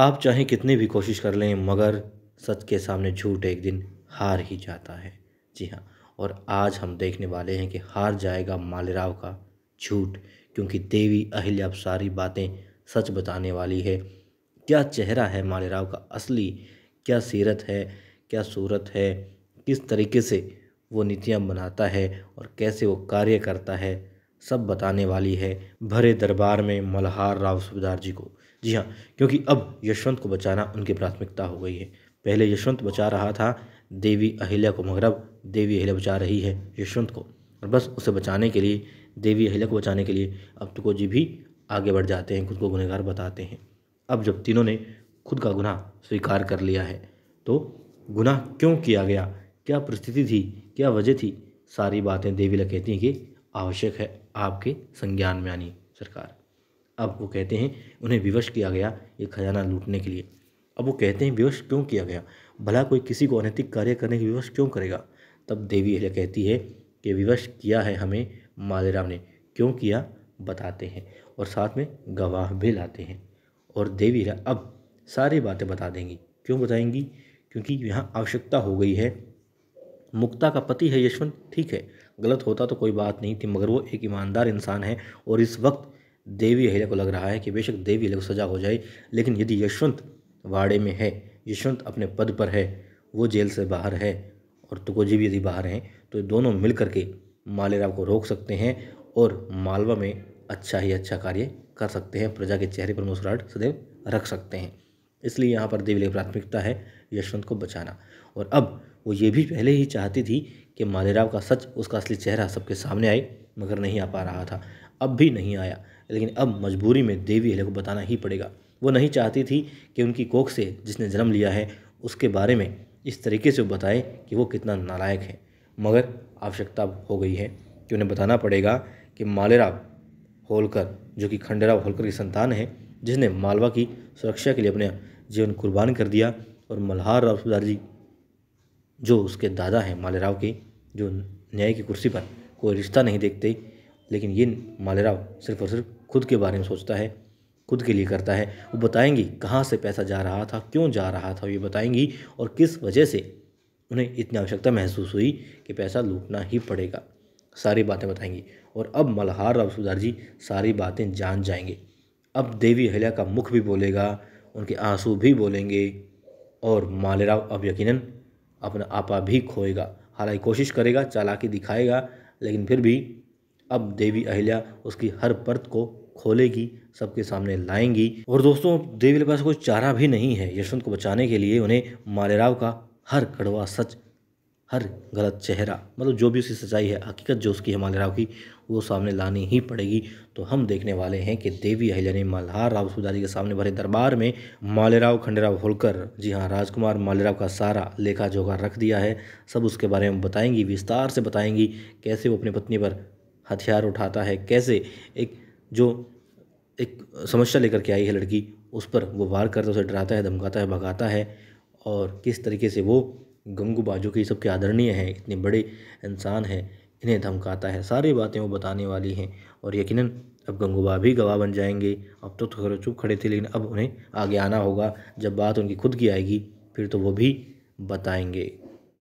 आप चाहे कितनी भी कोशिश कर लें मगर सच के सामने झूठ एक दिन हार ही जाता है जी हाँ और आज हम देखने वाले हैं कि हार जाएगा मालेराव का झूठ क्योंकि देवी अहिल्या अब सारी बातें सच बताने वाली है क्या चेहरा है मालेराव का असली क्या सीरत है क्या सूरत है किस तरीके से वो नीतियाँ बनाता है और कैसे वो कार्य करता है सब बताने वाली है भरे दरबार में मल्हार राव सुबेदार जी को जी हाँ क्योंकि अब यशवंत को बचाना उनकी प्राथमिकता हो गई है पहले यशवंत बचा रहा था देवी अहिल्या को मगर अब देवी अहिल्या बचा रही है यशवंत को और बस उसे बचाने के लिए देवी अहिल्या को बचाने के लिए अब तुको जी भी आगे बढ़ जाते हैं खुद को गुनहगार बताते हैं अब जब तीनों ने खुद का गुनाह स्वीकार कर लिया है तो गुनाह क्यों किया गया क्या परिस्थिति थी क्या वजह थी सारी बातें देवी कहती हैं कि आवश्यक है आपके संज्ञान में आनी सरकार अब वो कहते हैं उन्हें विवश किया गया ये खजाना लूटने के लिए अब वो कहते हैं विवश क्यों किया गया भला कोई किसी को अनैतिक कार्य करने की विवश क्यों करेगा तब देवी यह कहती है कि विवश किया है हमें मालेराम ने क्यों किया बताते हैं और साथ में गवाह भी लाते हैं और देवी अब सारी बातें बता देंगी क्यों बताएंगी क्योंकि यहाँ आवश्यकता हो गई है मुक्ता का पति है यशवंत ठीक है गलत होता तो कोई बात नहीं थी मगर वो एक ईमानदार इंसान है और इस वक्त देवी अहिल्या को लग रहा है कि बेशक देवी अहिल्या को सज़ा हो जाए लेकिन यदि यशवंत वाड़े में है यशवंत अपने पद पर है वो जेल से बाहर है और तुकोजी भी यदि बाहर हैं तो दोनों मिल करके मालेराव को रोक सकते हैं और मालवा में अच्छा ही अच्छा कार्य कर सकते हैं प्रजा के चेहरे पर मुस्कुराहट सदैव रख सकते हैं इसलिए यहाँ पर देवी की प्राथमिकता है यशवंत को बचाना और अब वो ये भी पहले ही चाहती थी कि मालेराव का सच उसका असली चेहरा सबके सामने आए मगर नहीं आ पा रहा था अब भी नहीं आया लेकिन अब मजबूरी में देवी अहले को बताना ही पड़ेगा वो नहीं चाहती थी कि उनकी कोख से जिसने जन्म लिया है उसके बारे में इस तरीके से बताएं कि वो कितना नालायक है मगर आवश्यकता हो गई है कि उन्हें बताना पड़ेगा कि मालेराव होलकर जो कि खंडेराव होलकर की संतान है जिसने मालवा की सुरक्षा के लिए अपने जीवन कुर्बान कर दिया और मल्हार राव सुधार जी जो उसके दादा हैं मालेराव के जो न्याय की कुर्सी पर कोई रिश्ता नहीं देखते लेकिन ये मालेराव सिर्फ और सिर्फ खुद के बारे में सोचता है खुद के लिए करता है वो बताएंगी कहाँ से पैसा जा रहा था क्यों जा रहा था ये बताएंगी और किस वजह से उन्हें इतनी आवश्यकता महसूस हुई कि पैसा लूटना ही पड़ेगा सारी बातें बताएंगी और अब मल्हार राव सुधार जी सारी बातें जान जाएंगे अब देवी अहिल्या का मुख भी बोलेगा उनके आंसू भी बोलेंगे और मालेराव अब यकीनन अपना आपा भी खोएगा हालांकि कोशिश करेगा चालाकी दिखाएगा लेकिन फिर भी अब देवी अहिल्या उसकी हर परत को खोलेगी सबके सामने लाएंगी और दोस्तों देवी के पास कोई चारा भी नहीं है यशवंत को बचाने के लिए उन्हें मालेराव का हर कड़वा सच हर गलत चेहरा मतलब जो भी उसकी सच्चाई है हकीकत जो उसकी है मालेराव की वो सामने लानी ही पड़ेगी तो हम देखने वाले हैं कि देवी अहिल्या ने मल्हार राव सुदारी के सामने भरे दरबार में मालेराव खंडेराव होलकर जी हाँ राजकुमार मालेराव का सारा लेखा जोखा रख दिया है सब उसके बारे में बताएंगी विस्तार से बताएंगी कैसे वो अपनी पत्नी पर हथियार उठाता है कैसे एक जो एक समस्या लेकर के आई है लड़की उस पर वो वार करता है उसे डराता है धमकाता है भगाता है और किस तरीके से वो गमगुबाजों के ये सब के आदरणीय हैं इतने बड़े इंसान हैं इन्हें धमकाता है सारी बातें वो बताने वाली हैं और यकीनन अब गंगूबा भी गवाह बन जाएंगे अब तो थोड़े चुप खड़े थे लेकिन अब उन्हें आगे आना होगा जब बात उनकी खुद की आएगी फिर तो वो भी बताएंगे